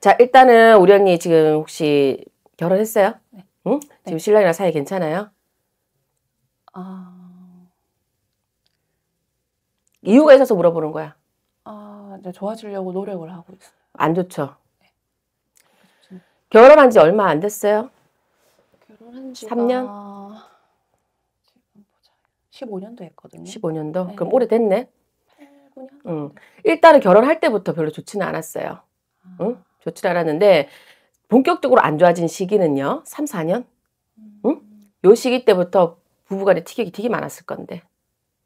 자, 일단은 우리 언니 지금 혹시 결혼했어요? 네. 응? 지금 네. 신랑이랑 사이 괜찮아요? 아... 이유가 있어서 물어보는 거야. 아, 네, 좋아지려고 노력을 하고 있어요. 안 좋죠? 네. 결혼한 지 얼마 안 됐어요? 결혼한 지 3년? 15년도 뭐 거든요 15년도? 네. 그럼 오래됐네? 8, 9년? 응. 일단은 결혼할 때부터 별로 좋지는 않았어요. 아... 응? 좋지 않았는데 본격적으로 안 좋아진 시기는요. 3, 4년? 응? 요 시기 때부터 부부간의 티격이 되게 많았을 건데.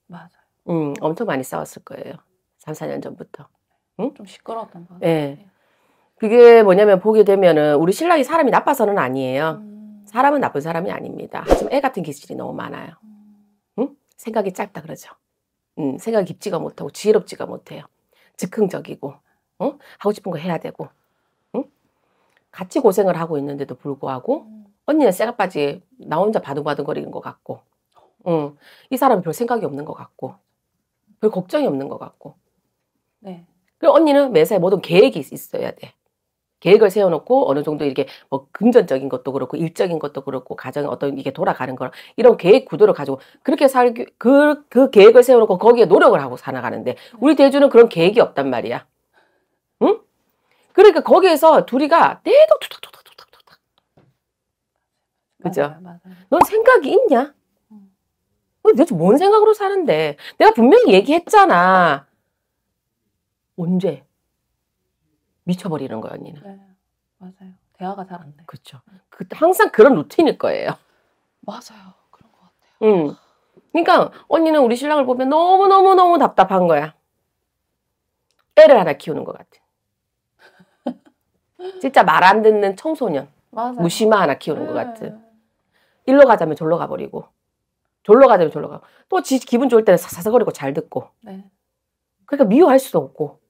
맞아요. 음, 엄청 많이 싸웠을 거예요. 3, 4년 전부터. 응? 좀 시끄러웠던 거 예. 같아요. 네. 그게 뭐냐면 보게 되면은 우리 신랑이 사람이 나빠서는 아니에요. 음. 사람은 나쁜 사람이 아닙니다. 하지만 애 같은 기질이 너무 많아요. 음. 응? 생각이 짧다 그러죠. 음, 생각이 깊지가 못하고 지혜롭지가 못해요. 즉흥적이고, 어? 하고 싶은 거 해야 되고, 같이 고생을 하고 있는데도 불구하고 음. 언니는 쇠가빠지 나 혼자 바둥바둥거리는 것 같고 응. 이사람이별 생각이 없는 것 같고 별 걱정이 없는 것 같고 네. 그리고 언니는 매사에 모든 계획이 있어야 돼. 계획을 세워놓고 어느 정도 이렇게 뭐 금전적인 것도 그렇고 일적인 것도 그렇고 가정의 어떤 이게 돌아가는 거 이런 계획 구도를 가지고 그렇게 살기 그, 그 계획을 세워놓고 거기에 노력을 하고 살아가는데 우리 대주는 그런 계획이 없단 말이야. 응? 그러니까 거기에서 둘이가 계속 툭툭툭툭툭툭 툭 그죠? 넌 생각이 있냐? 너 어, 대체 뭔 생각으로 사는데? 내가 분명히 얘기했잖아. 언제? 미쳐버리는 거야, 언니는. 네, 맞아요. 대화가 잘 안 돼. 그렇죠. 그, 항상 그런 루틴일 거예요. 맞아요. 그런 것 같아요. 응. 그러니까 언니는 우리 신랑을 보면 너무너무너무 답답한 거야. 애를 하나 키우는 것 같아. 진짜 말 안 듣는 청소년. 맞아 무심아 하나 키우는 것 네. 같은. 일로 가자면 졸로 가버리고. 졸로 가자면 졸로 가고. 또지 기분 좋을 때는 사사거리고 잘 듣고. 네. 그러니까 미워할 수도 없고.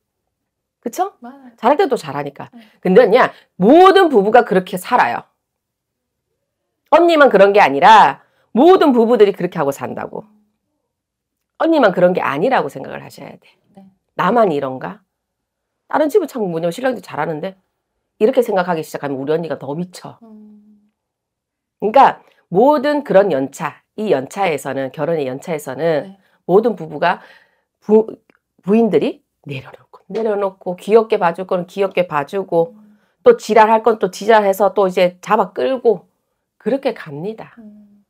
그쵸? 맞아 잘할 때도 잘하니까. 네. 근데 그냥 모든 부부가 그렇게 살아요. 언니만 그런 게 아니라 모든 부부들이 그렇게 하고 산다고. 언니만 그런 게 아니라고 생각을 하셔야 돼. 네. 나만 이런가? 다른 집은 참 뭐냐면 신랑도 잘하는데 이렇게 생각하기 시작하면 우리 언니가 더 미쳐. 음. 그러니까 모든 그런 연차, 이 연차에서는 결혼의 연차에서는 네. 모든 부부가 부, 부인들이 내려놓고 내려놓고 귀엽게 봐줄 건 귀엽게 봐주고 음. 또 지랄할 건 또 지랄해서 또 이제 잡아 끌고 그렇게 갑니다. 음.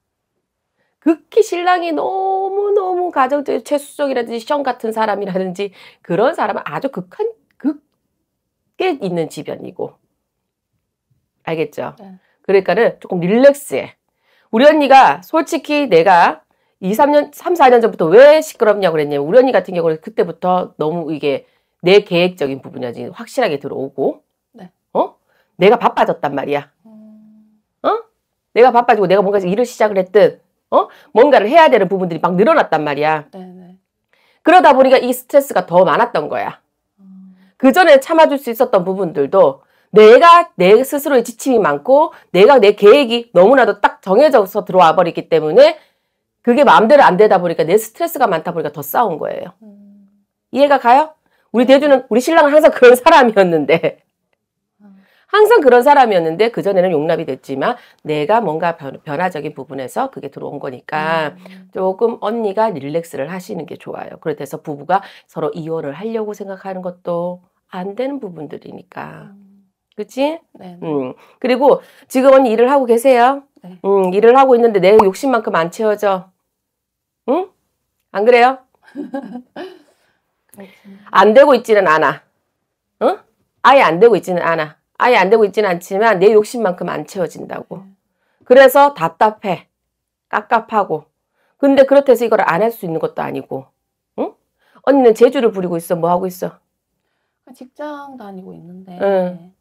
극히 신랑이 너무너무 가정적최수적이라든지 시험 같은 사람이라든지 그런 사람은 아주 극한 극꽤 있는 지변이고 알겠죠? 네. 그러니까는 조금 릴렉스해. 우리 언니가 솔직히 내가 2, 3년, 3, 4년 전부터 왜 시끄럽냐고 그랬냐면 우리 언니 같은 경우는 그때부터 너무 이게 내 계획적인 부분이 아직 확실하게 들어오고 네. 어? 내가 바빠졌단 말이야. 음. 어? 내가 바빠지고 내가 뭔가 일을 시작을 했든 어? 뭔가를 해야 되는 부분들이 막 늘어났단 말이야. 네네. 네. 그러다 보니까 이 스트레스가 더 많았던 거야. 그 전에 참아줄 수 있었던 부분들도 내가 내 스스로의 지침이 많고 내가 내 계획이 너무나도 딱 정해져서 들어와 버리기 때문에 그게 마음대로 안 되다 보니까 내 스트레스가 많다 보니까 더 싸운 거예요. 음. 이해가 가요? 우리 대주는 우리 신랑은 항상 그런 사람이었는데 항상 그런 사람이었는데 그전에는 용납이 됐지만 내가 뭔가 변, 화적인 부분에서 그게 들어온 거니까 음. 조금 언니가 릴렉스를 하시는 게 좋아요. 그래서 부부가 서로 이혼을 하려고 생각하는 것도 안 되는 부분들이니까. 음. 그치? 네. 음. 그리고 지금은 일을 하고 계세요. 네. 음, 일을 하고 있는데 내 욕심만큼 안 채워져. 응? 안 그래요? 안 되고 있지는 않아. 응? 아예 안 되고 있지는 않아. 아예 안 되고 있지는 않지만 내 욕심만큼 안 채워진다고. 네. 그래서 답답해. 깝깝하고. 근데 그렇다 해서 이걸 안 할 수 있는 것도 아니고. 응? 언니는 재주를 부리고 있어. 뭐 하고 있어? 그 직장 다니고 있는데 네.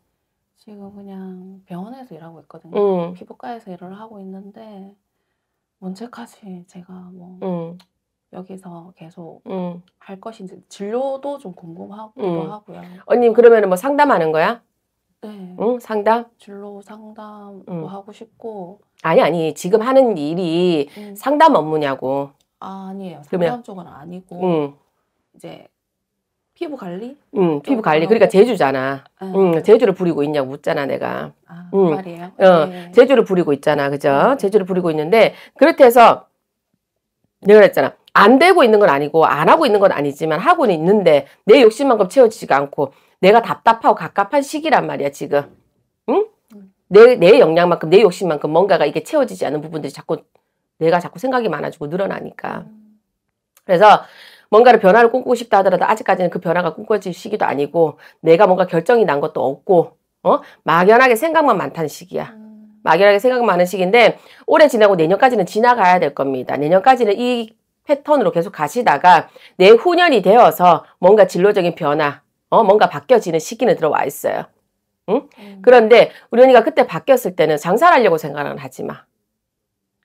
지금 그냥 병원에서 일하고 있거든요. 음. 피부과에서 일을 하고 있는데 언제까지 제가 뭐 음. 여기서 계속 음. 할 것인지 진로도 좀 궁금하기도 하고요. 언니 그러면 뭐 상담하는 거야? 네. 응? 상담? 진로 상담도 하고 싶고 아니 아니 지금 하는 일이 상담 업무냐고. 아, 아니에요. 상담 그러면, 쪽은 아니고 이제 피부 관리? 응, 피부 어, 관리. 어. 그러니까 제주잖아. 아. 응, 제주를 부리고 있냐고 묻잖아, 내가. 아, 그 응. 말이에요. 어, 네. 제주를 부리고 있잖아, 그죠? 네. 제주를 부리고 있는데 그렇게 서 내가 그랬잖아. 안 되고 있는 건 아니고 안 하고 있는 건 아니지만 하고는 있는데 내 욕심만큼 채워지지가 않고 내가 답답하고 갑갑한 시기란 말이야, 지금. 응? 내, 내 역량만큼, 내 욕심만큼 뭔가가 이게 채워지지 않은 부분들이 자꾸 내가 자꾸 생각이 많아지고 늘어나니까. 음. 그래서 뭔가를 변화를 꿈꾸고 싶다 하더라도 아직까지는 그 변화가 꿈꿔질 시기도 아니고 내가 뭔가 결정이 난 것도 없고 어? 막연하게 생각만 많다는 시기야. 음. 막연하게 생각 만 많은 시기인데 올해 지나고 내년까지는 지나가야 될 겁니다. 내년까지는 이 패턴으로 계속 가시다가 내후년이 되어서 뭔가 진로적인 변화, 어, 뭔가 바뀌어지는 시기는 들어와 있어요. 응? 음. 그런데 우리 언니가 그때 바뀌었을 때는 장사를 하려고 생각은 하지 마.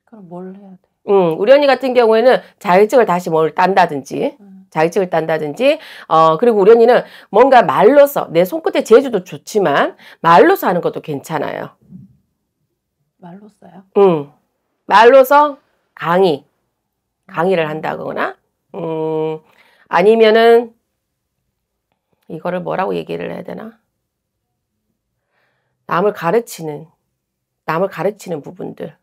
그럼 뭘 해야 돼? 음, 우리 언니 같은 경우에는 자격증을 다시 뭘 딴다든지 자격증을 딴다든지 어 그리고 우리 언니는 뭔가 말로서 내 손끝에 재주도 좋지만 말로서 하는 것도 괜찮아요. 말로써요? 음. 말로서 강의 강의를 한다거나 음 아니면은 이거를 뭐라고 얘기를 해야 되나? 남을 가르치는 남을 가르치는 부분들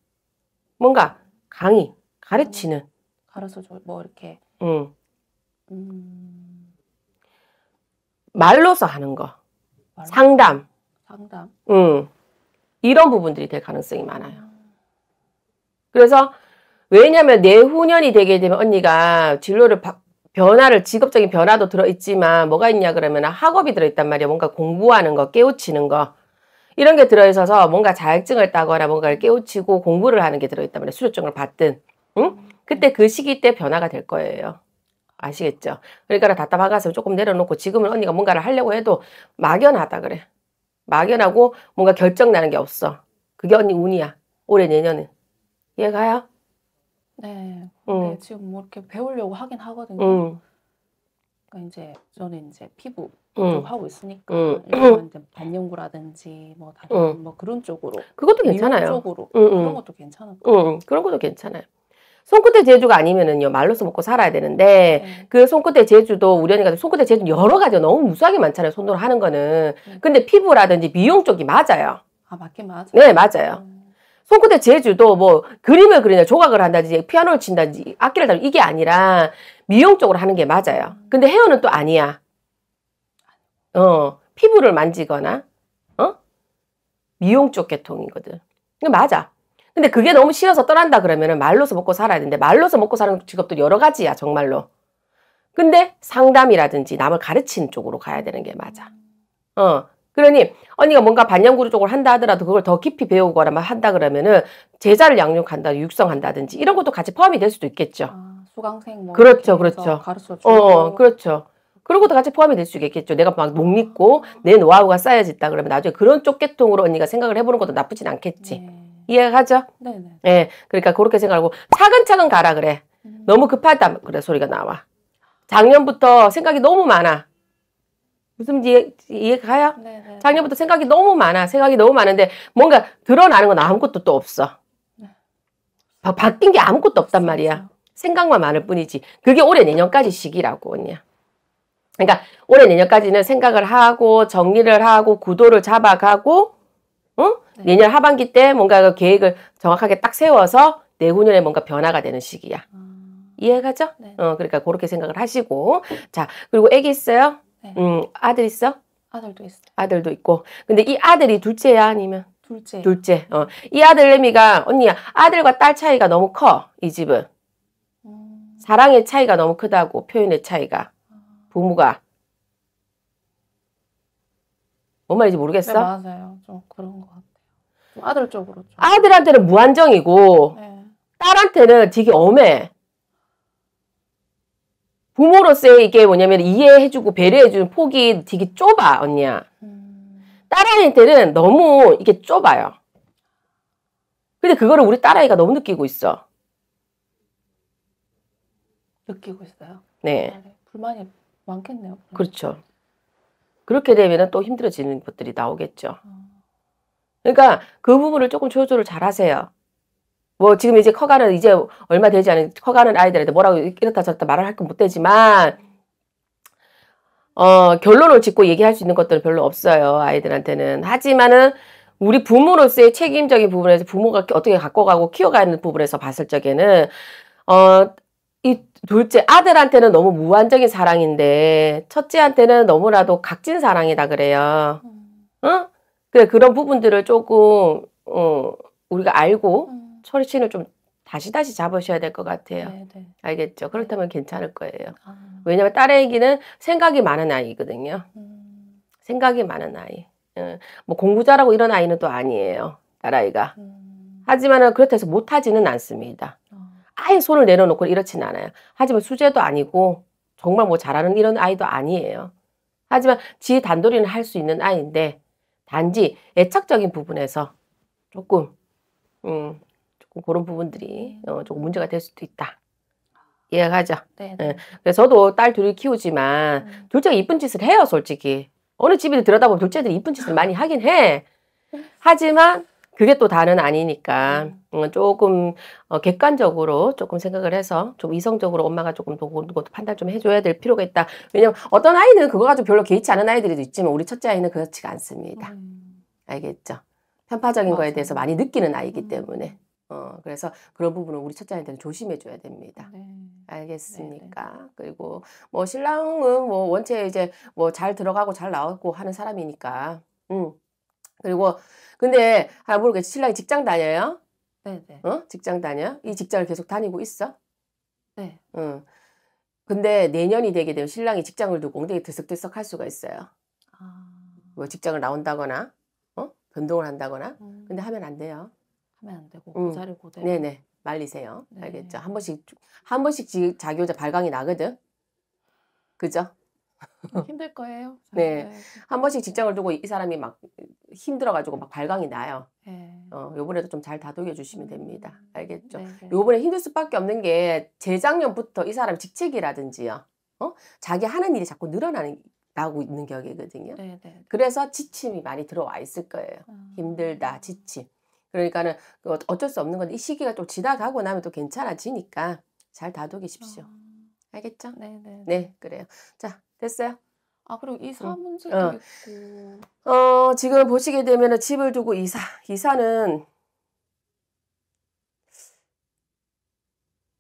뭔가 강의, 가르치는. 어, 가르쳐 줘, 뭐 이렇게. 응. 음... 말로서 하는 거. 말로? 상담. 상담. 응. 이런 부분들이 될 가능성이 많아요. 음. 그래서 왜냐면 하 내후년이 되게 되면 언니가 진로를 바, 변화를 직업적인 변화도 들어있지만 뭐가 있냐 그러면 학업이 들어있단 말이야. 뭔가 공부하는 거, 깨우치는 거. 이런 게 들어있어서 뭔가 자격증을 따거나 뭔가를 깨우치고 공부를 하는 게 들어있단 말이에요. 수료증을 받든. 응? 그때 그 시기 때 변화가 될 거예요. 아시겠죠? 그러니까 답답한 가슴 조금 내려놓고 지금은 언니가 뭔가를 하려고 해도 막연하다 그래. 막연하고 뭔가 결정 나는 게 없어. 그게 언니 운이야. 올해 내년은. 이해가요? 네. 음. 네. 지금 뭐 이렇게 배우려고 하긴 하거든요. 음. 그러니까 이제 저는 이제 피부 쪽 음. 하고 있으니까 음. 일단 이제 반영구라든지 뭐 다른 음. 뭐 그런 쪽으로 그것도 괜찮아요. 쪽으로 음, 그런 것도 괜찮은 거 그런 것도 괜찮아요. 손끝의 제주가 아니면은요 말로써 먹고 살아야 되는데 네. 그 손끝의 제주도 우리 언니가 손끝의 제주 여러 가지 너무 무수하게 많잖아요 손으로 하는 거는 네. 근데 피부라든지 미용 쪽이 맞아요. 아 맞긴 맞아요. 네 맞아요. 음. 손끝에제주도뭐 그림을 그리냐 조각을 한다든지 피아노를 친다든지 악기를 다룬 이게 아니라 미용 쪽으로 하는 게 맞아요. 근데 헤어는 또 아니야. 어 피부를 만지거나 어 미용 쪽 계통이거든. 그 맞아. 근데 그게 너무 싫어서 떠난다 그러면은 말로서 먹고 살아야 되는데 말로서 먹고 사는 직업도 여러 가지야 정말로. 근데 상담이라든지 남을 가르치는 쪽으로 가야 되는 게 맞아. 어 그러니 언니가 뭔가 반영구류 쪽을 한다 하더라도 그걸 더 깊이 배우거나 한다 그러면은 제자를 양육한다, 육성한다든지 이런 것도 같이 포함이 될 수도 있겠죠. 아, 수강생 뭐 그렇죠, 그렇죠. 가르쳐 주고 어, 어, 그렇죠. 그런 것도 같이 포함이 될 수 있겠죠. 내가 막 목립고 내 노하우가 쌓여졌다 그러면 나중에 그런 쪽 계통으로 언니가 생각을 해보는 것도 나쁘진 않겠지. 네. 이해하죠? 네네. 예, 그러니까 그렇게 생각하고 차근차근 가라 그래. 음. 너무 급하다 그래 소리가 나와. 작년부터 생각이 너무 많아. 무슨 이해, 이해가요? 네네. 네. 작년부터 생각이 너무 많아. 생각이 너무 많은데 뭔가 드러나는 건 아무것도 또 없어. 네. 바, 바뀐 게 아무것도 없단 그렇죠, 말이야. 그렇죠. 생각만 많을 뿐이지. 그게 올해 내년까지 시기라고 언니야. 그러니까 올해 내년까지는 생각을 하고 정리를 하고 구도를 잡아가고 응? 네. 내년 하반기 때 뭔가 그 계획을 정확하게 딱 세워서 내후년에 뭔가 변화가 되는 시기야. 음... 이해가죠? 네. 어, 그러니까 그렇게 생각을 하시고 자 그리고 애기 있어요? 네. 음, 아들 있어? 아들도 있어. 아들도 있고. 근데 이 아들이 둘째야 아니면? 둘째. 둘째. 어. 이 아들 애미가 언니 야 아들과 딸 차이가 너무 커. 이 집은. 음... 사랑의 차이가 너무 크다고 표현의 차이가. 아. 부모가. 뭔 말인지 모르겠어? 네, 맞아요. 좀 그런 것 같아요. 아들 쪽으로 좀. 아들한테는 무한정이고 네. 딸한테는 되게 엄해. 부모로서의 이게 뭐냐면 이해해주고 배려해주는 폭이 되게 좁아 언니야. 음. 딸아이한테 너무 이게 좁아요. 근데 그거를 우리 딸아이가 너무 느끼고 있어. 느끼고 있어요? 네. 아, 네. 불만이 많겠네요. 그러면. 그렇죠. 그렇게 되면 또 힘들어지는 것들이 나오겠죠. 아. 그러니까 그 부분을 조금 조절을 잘 하세요. 뭐 지금 이제 커가는 이제 얼마 되지 않은 커가는 아이들한테 뭐라고 이렇다 저렇다 말을 할 건 못 되지만 어 결론을 짓고 얘기할 수 있는 것들은 별로 없어요 아이들한테는 하지만은 우리 부모로서의 책임적인 부분에서 부모가 어떻게 갖고 가고 키워가는 부분에서 봤을 적에는 어 이 둘째 아들한테는 너무 무한적인 사랑인데 첫째한테는 너무나도 각진 사랑이다 그래요 음. 응 그래 그런 부분들을 조금 어 우리가 알고 음. 소리치는 좀 다시 다시 잡으셔야 될 것 같아요. 네네. 네. 알겠죠? 그렇다면 괜찮을 거예요. 아. 왜냐면 딸아기는 생각이 많은 아이거든요. 음. 생각이 많은 아이. 예. 뭐 공부 잘하고 이런 아이는 또 아니에요. 딸아이가. 음. 하지만은 그렇다 해서 못하지는 않습니다. 아. 아예 손을 내려놓고 이렇진 않아요. 하지만 수제도 아니고 정말 뭐 잘하는 이런 아이도 아니에요. 하지만 지 단도리는 할 수 있는 아이인데 단지 애착적인 부분에서 조금 음, 그런 부분들이 음. 어, 조금 문제가 될 수도 있다. 아. 이해가 가죠? 네. 예. 그래서 저도 딸 둘을 키우지만 음. 둘째가 이쁜 짓을 해요, 솔직히. 어느 집에 들여다보면 둘째들이 이쁜 짓을 많이 하긴 해. 하지만 그게 또 다는 아니니까 음. 음 조금 어, 객관적으로 조금 생각을 해서 좀 이성적으로 엄마가 조금 더 그것도 판단 좀 해줘야 될 필요가 있다. 왜냐면 어떤 아이는 그거 가지고 별로 개의치 않은 아이들도 있지만 우리 첫째 아이는 그렇지가 않습니다. 음. 알겠죠? 편파적인 맞아. 거에 대해서 많이 느끼는 아이기 음. 때문에 어, 그래서 그런 부분은 우리 첫째한테는 조심해줘야 됩니다. 네. 알겠습니까? 네네. 네. 그리고 뭐 신랑은 뭐 원체 이제 뭐 잘 들어가고 잘 나왔고 하는 사람이니까, 음. 그리고 근데 아모르겠 신랑이 직장 다녀요? 네네. 네. 어? 직장 다녀? 이 직장을 계속 다니고 있어? 네. 음. 근데 내년이 되게 되면 신랑이 직장을 두고 엉덩이 들썩들썩 할 수가 있어요. 아... 뭐 직장을 나온다거나, 어? 변동을 한다거나. 음... 근데 하면 안 돼요. 하면 안 되고 음. 고자를 고대. 네네 말리세요. 네. 알겠죠? 한 번씩 한 번씩 지, 자기 혼자 발광이 나거든. 그죠? 아, 힘들 거예요. 네, 한 번씩 직장을 두고 이 사람이 막 힘들어가지고 막 발광이 나요. 네. 어, 요번에도 좀 잘 다독여 주시면 됩니다. 음, 알겠죠? 네, 네. 요번에 힘들 수밖에 없는 게 재작년부터 이 사람 직책이라든지요. 어? 자기 하는 일이 자꾸 늘어나고 있는 격이거든요. 네네. 그래서 지침이 많이 들어와 있을 거예요. 음. 힘들다, 지침. 그러니까는 그 어, 어쩔 수 없는 건데 이 시기가 또 지나가고 나면 또 괜찮아지니까 잘 다독이십시오. 아. 알겠죠? 네네. 네, 그래요. 자, 됐어요. 아, 그리고 이사 응. 음. 문제도 어. 있고. 어, 지금 보시게 되면은 집을 두고 이사. 이사는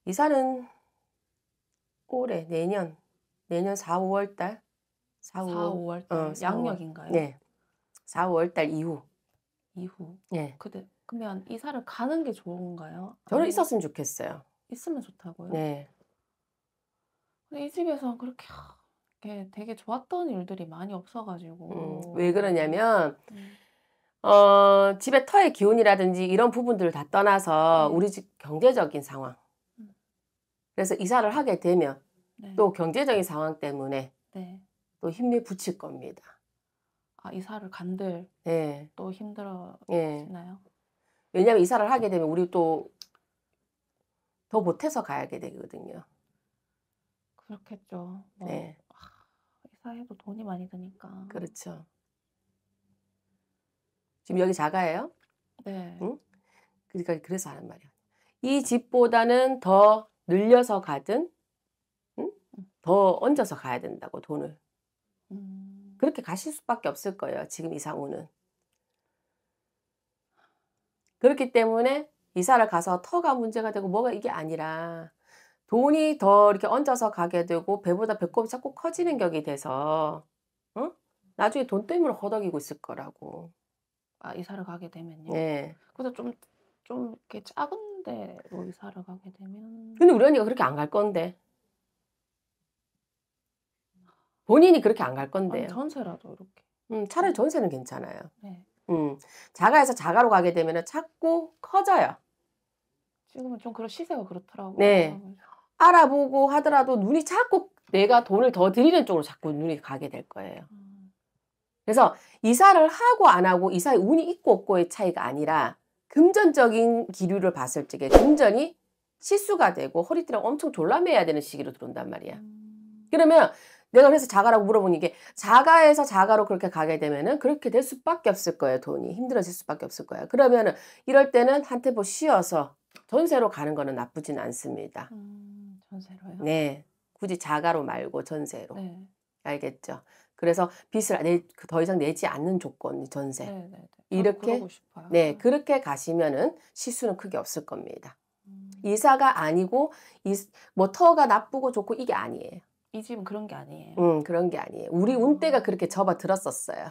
이사는 올해 내년 내년 4, 5월 달 4, 5, 4, 5월 달 어, 양력인가요? 네. 4, 5월 달 이후. 이후. 네. 그때 그러면 이사를 가는 게 좋은가요? 저는 있었으면 좋겠어요. 있으면 좋다고요? 네. 근데 이 집에서 그렇게 이렇게 되게 좋았던 일들이 많이 없어가지고. 음, 왜 그러냐면, 음. 어, 집의 터의 기운이라든지 이런 부분들을 다 떠나서 네. 우리 집 경제적인 상황. 음. 그래서 이사를 하게 되면 네. 또 경제적인 상황 때문에 네. 또 힘이 붙일 겁니다. 아, 이사를 간들 네. 또 힘들어지나요? 예. 왜냐하면 이사를 하게 되면 우리 또 더 못해서 가야게 되거든요. 그렇겠죠. 뭐 네. 이사해도 돈이 많이 드니까. 그렇죠. 지금 여기 자가요 네. 응? 그러니까 그래서 하는 말이야. 이 집보다는 더 늘려서 가든 응? 더 얹어서 가야 된다고 돈을. 음... 그렇게 가실 수밖에 없을 거예요. 지금 이 상황은. 그렇기 때문에 이사를 가서 터가 문제가 되고 뭐가 이게 아니라 돈이 더 이렇게 얹어서 가게 되고 배보다 배꼽이 자꾸 커지는 격이 돼서 응? 나중에 돈 때문에 허덕이고 있을 거라고. 아 이사를 가게 되면요. 네. 그래서 좀 좀 이렇게 작은데 로 이사를 가게 되면. 근데 우리 언니가 그렇게 안 갈 건데. 본인이 그렇게 안 갈 건데요. 전세라도 이렇게. 음 차라리 전세는 괜찮아요. 네. 음, 자가에서 자가로 가게 되면 작고 커져요. 지금은 좀 그런 시세가 그렇더라고요. 네. 음. 알아보고 하더라도 눈이 자꾸 내가 돈을 더 드리는 쪽으로 자꾸 눈이 가게 될 거예요. 음. 그래서 이사를 하고 안 하고 이사의 운이 있고 없고의 차이가 아니라 금전적인 기류를 봤을 적에 금전이 실수가 되고 허리띠랑 엄청 졸라매야 되는 시기로 들어온단 말이야. 음. 그러면 내가 그래서 자가라고 물어보니 이게 자가에서 자가로 그렇게 가게 되면은 그렇게 될 수밖에 없을 거예요. 돈이 힘들어질 수밖에 없을 거예요. 그러면은 이럴 때는 한테포 뭐 쉬어서 전세로 가는 거는 나쁘진 않습니다. 음, 전세로요? 네. 굳이 자가로 말고 전세로. 네. 알겠죠? 그래서 빚을 내, 더 이상 내지 않는 조건 전세 네, 네, 네. 아, 이렇게 네 음. 그렇게 가시면은 실수는 크게 없을 겁니다. 음. 이사가 아니고 이, 뭐 터가 나쁘고 좋고 이게 아니에요. 이 집은 그런 게 아니에요. 음, 그런 게 아니에요. 우리 음. 운대가 그렇게 접어들었었어요.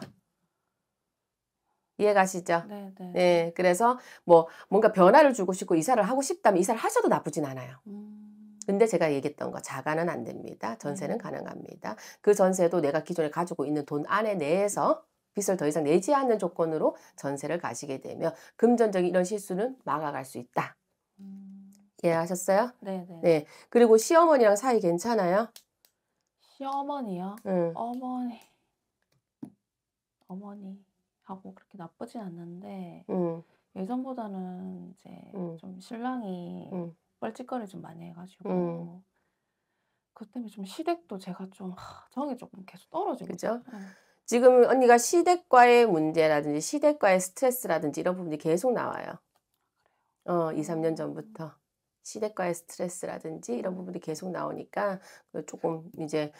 이해가시죠? 네, 네. 네, 그래서 뭐 뭔가 변화를 주고 싶고 이사를 하고 싶다면 이사를 하셔도 나쁘진 않아요. 음. 근데 제가 얘기했던 거 자가는 안 됩니다. 전세는 네. 가능합니다. 그 전세도 내가 기존에 가지고 있는 돈 안에 내에서 빚을 더 이상 내지 않는 조건으로 전세를 가시게 되면 금전적인 이런 실수는 막아갈 수 있다. 음. 이해하셨어요? 네, 네. 네. 그리고 시어머니랑 사이 괜찮아요? 시어머니요? 응. 네. 어머니. 어머니 하고 그렇게 나쁘진 않는데 응. 네. 예전보다는 이제 응. 네. 좀 신랑이 뻘짓거리 좀 많이 해가지고 그 때문에 좀 시댁도 제가 좀 하, 정이 조금 계속 떨어지고 그죠? 지금 언니가 시댁과의 문제라든지 시댁과의 스트레스라든지 이런 부분이 계속 나와요. 아, 어, 2, 3년 전부터. 시댁과의 스트레스라든지 이런 부분이 계속 나오니까 조금 이제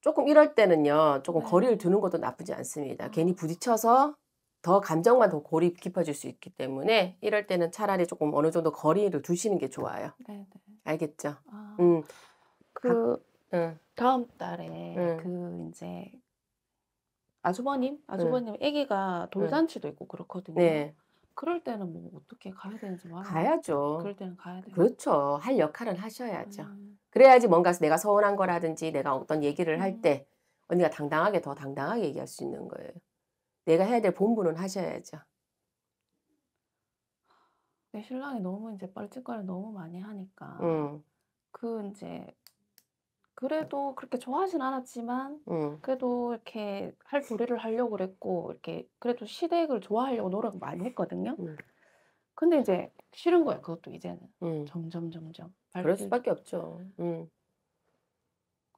조금 이럴 때는요 조금 네. 거리를 두는 것도 나쁘지 않습니다. 괜히 아. 부딪혀서 더 감정만 더 골이 깊어질 수 있기 때문에 이럴 때는 차라리 조금 어느 정도 거리를 두시는 게 좋아요. 네네. 네. 알겠죠? 아, 음. 그 가, 다음 달에 음. 그 이제 아주버님, 아주버님 아기가 돌잔치도 있고 그렇거든요. 네. 그럴 때는 뭐 어떻게 가야 되는지 말아 뭐 가야죠. 그럴 때는 가야 돼 그렇죠. 할 역할은 하셔야죠. 음. 그래야지 뭔가 내가 서운한 거라든지 내가 어떤 얘기를 할때 음. 언니가 당당하게 더 당당하게 얘기할 수 있는 거예요. 내가 해야 될 본분은 하셔야죠. 내 신랑이 너무 이제 빨짓거리 너무 많이 하니까 음. 그 이제 그래도 그렇게 좋아하진 않았지만 음. 그래도 이렇게 할조리를 하려고 그랬고 이렇게 그래도 시댁을 좋아하려고 노력 많이 했거든요. 음. 근데 이제 싫은 거야 그것도 이제는 음. 점점 점점. 그럴 수밖에 없죠. 음.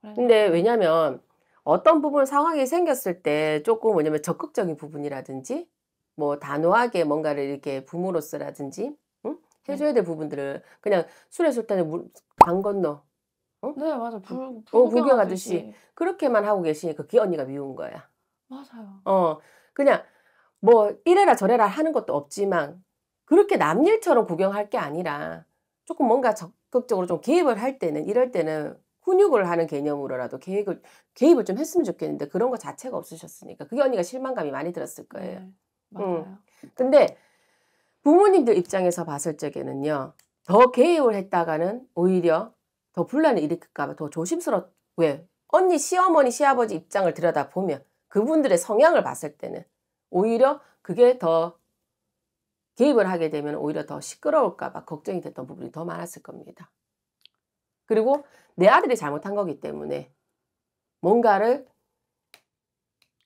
근데 왜냐면 어떤 부분 상황이 생겼을 때 조금 뭐냐면 적극적인 부분이라든지 뭐 단호하게 뭔가를 이렇게 부모로서라든지 응? 네. 해줘야 될 부분들을 그냥 술에 술탄에 물, 강 건너 어? 네, 맞아. 불, 어, 구경 아저씨. 그렇게만 하고 계시니까 그게 언니가 미운 거야. 맞아요. 어, 그냥 뭐 이래라 저래라 하는 것도 없지만 그렇게 남일처럼 구경할 게 아니라 조금 뭔가 적극적으로 좀 개입을 할 때는 이럴 때는 훈육을 하는 개념으로라도 개입을 개입을 좀 했으면 좋겠는데 그런 거 자체가 없으셨으니까 그게 언니가 실망감이 많이 들었을 네, 거예요. 네, 맞아요. 음. 근데 부모님들 입장에서 봤을 적에는요 더 개입을 했다가는 오히려 더 분란을 일으킬까봐 더 조심스럽, 왜? 언니, 시어머니, 시아버지 입장을 들여다보면 그분들의 성향을 봤을 때는 오히려 그게 더 개입을 하게 되면 오히려 더 시끄러울까봐 걱정이 됐던 부분이 더 많았을 겁니다. 그리고 내 아들이 잘못한 거기 때문에 뭔가를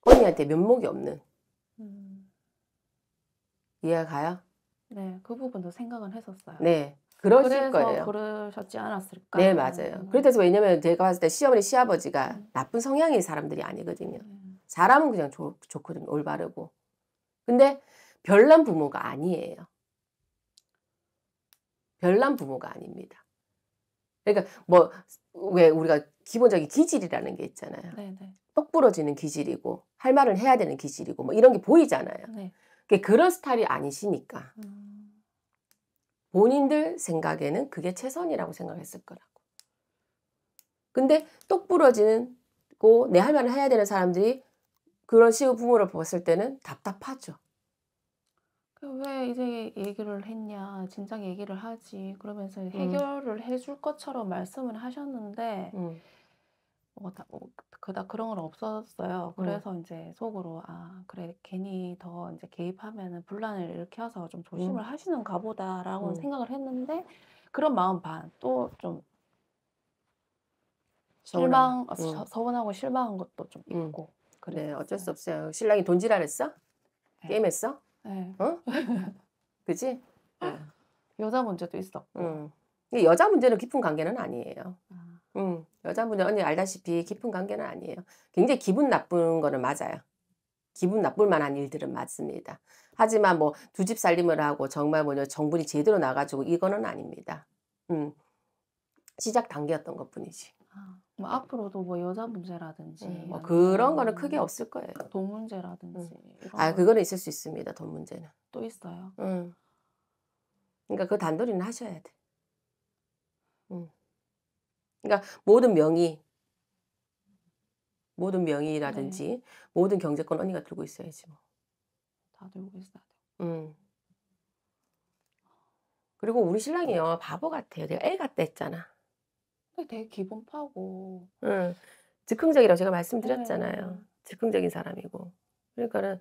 언니한테 면목이 없는 음. 이해가 가요? 네, 그 부분도 생각은 했었어요. 네. 그러실 거예요. 그러셨지 않았을까? 네, 맞아요. 음. 그래서 왜냐면 제가 봤을 때 시어머니, 시아버지가 음. 나쁜 성향인 사람들이 아니거든요. 음. 사람은 그냥 좋, 좋거든요. 올바르고. 근데 별난 부모가 아니에요. 별난 부모가 아닙니다. 그러니까 뭐 왜 우리가 기본적인 기질이라는 게 있잖아요. 네, 네. 똑 부러지는 기질이고 할 말은 해야 되는 기질이고 뭐 이런 게 보이잖아요. 네. 그러니까 그런 스타일이 아니시니까. 음. 본인들 생각에는 그게 최선이라고 생각했을 거라고. 근데 똑부러지고 내 할 말을 해야 되는 사람들이 그런 시우 부모를 봤을 때는 답답하죠. 그 왜 이제 얘기를 했냐, 진작 얘기를 하지. 그러면서 음. 해결을 음. 해줄 것처럼 말씀을 하셨는데, 음. 뭐, 다, 뭐 그다 그런 건 없었어요. 네. 그래서 음. 이제 속으로 아 그래 괜히 더 이제 개입하면은 분란을 일으켜서 좀 조심을 음. 하시는가 보다라고 음. 생각을 했는데 그런 마음 반 또좀 실망 서, 음. 서운하고 실망한 것도 좀 음. 있고 그래 네, 어쩔 수 없어요. 신랑이 돈지랄했어? 네. 게임했어? 네. 어? 그지? 네. 여자 문제도 있었고. 음. 여자 문제는 깊은 관계는 아니에요. 아. 음, 여자분이 언니 알다시피 깊은 관계는 아니에요. 굉장히 기분 나쁜 거는 맞아요. 기분 나쁠 만한 일들은 맞습니다. 하지만 뭐 두 집 살림을 하고 정말 뭐냐 정분이 제대로 나가지고 이거는 아닙니다. 음, 시작 단계였던 것뿐이지. 아, 뭐 앞으로도 뭐 여자 문제라든지 음, 뭐 그런 거는 크게 없을 거예요. 돈 문제라든지. 음. 아 그거는 있을 수 있습니다. 돈 문제는. 또 있어요. 음. 그러니까 그 단도리는 하셔야 돼. 그러니까 모든 명의, 모든 명의라든지 네. 모든 경제권 언니가 들고 있어야지 뭐. 다 들고 있어. 음. 그리고 우리 신랑이요 바보 같아요. 내가 애 같다 했잖아. 근데 되게 기분 파고. 응. 즉흥적이라고 제가 말씀드렸잖아요. 네. 즉흥적인 사람이고. 그러니까는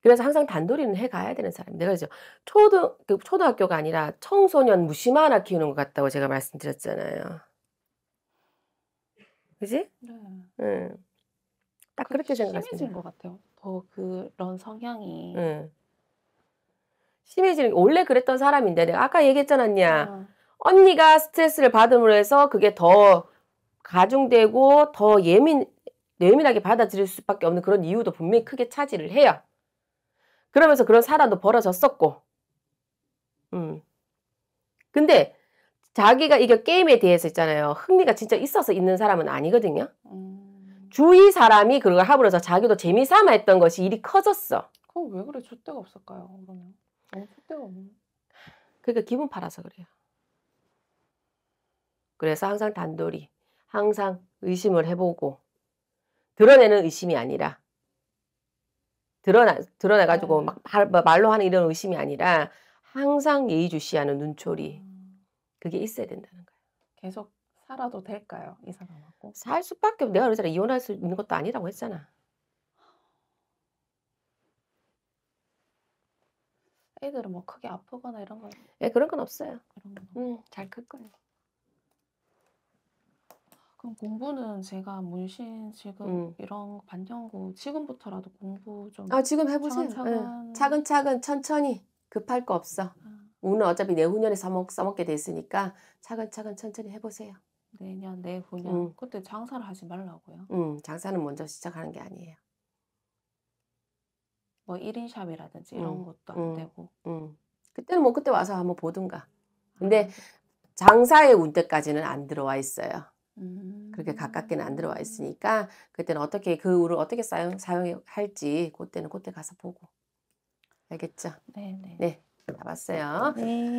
그래서 항상 단도리는 해 가야 되는 사람. 내가 이제 초등 그 초등학교가 아니라 청소년 무심하나 키우는 것 같다고 제가 말씀드렸잖아요. 그지? 네. 응. 예. 딱 그렇게 생각하시면 심해진 것 같아요. 더 그런 성향이. 응. 예. 심해지는 원래 그랬던 사람인데 내가 아까 얘기했잖아, 언니야. 아. 언니가 스트레스를 받음으로 해서 그게 더 가중되고 더 예민 예민하게 받아들일 수밖에 없는 그런 이유도 분명히 크게 차지를 해요. 그러면서 그런 사단도 벌어졌었고. 음. 근데 자기가 이게 게임에 대해서 있잖아요. 흥미가 진짜 있어서 있는 사람은 아니거든요. 음. 주위 사람이 그걸 함으로써 자기도 재미삼아 했던 것이 일이 커졌어. 그럼 왜 그래? 줏대가 없을까요? 그러면. 아니, 줏대가 없네. 그러니까 기분 팔아서 그래요. 그래서 항상 단돌이, 항상 의심을 해보고, 드러내는 의심이 아니라, 드러나, 드러나가지고 음. 막 말, 뭐 말로 하는 이런 의심이 아니라, 항상 예의주시하는 눈초리, 음. 그게 있어야 된다는 거예요. 계속 살아도 될까요? 이 사람하고? 살 수밖에 내가 그러잖아. 이혼할 수 있는 것도 아니라고 했잖아. 애들은 뭐 크게 아프거나 이런 건 예, 그런 건 없어요. 그런 건 음, 잘클 거예요. 그럼 공부는 제가 문신 지금 음. 이런 반영구 지금부터라도 공부 좀 아, 지금 해보세요. 예. 차근차근, 응. 차근차근 천천히 급할 거 없어. 아. 오늘 어차피 내후년에 써먹, 써먹게 됐으니까 차근차근 천천히 해보세요. 내년, 내후년. 음. 그때 장사를 하지 말라고요? 음, 장사는 먼저 시작하는 게 아니에요. 뭐 1인샵이라든지 이런 음, 것도 안 음, 되고. 음. 그때는 뭐 그때 와서 한번 보든가. 근데 장사의 운때까지는 안 들어와 있어요. 그렇게 가깝게는 안 들어와 음. 있으니까 그때는 어떻게 그 우를 어떻게 사용 사용할지 그때는 그때 가서 보고 알겠죠? 네네. 네. 나봤어요. 네.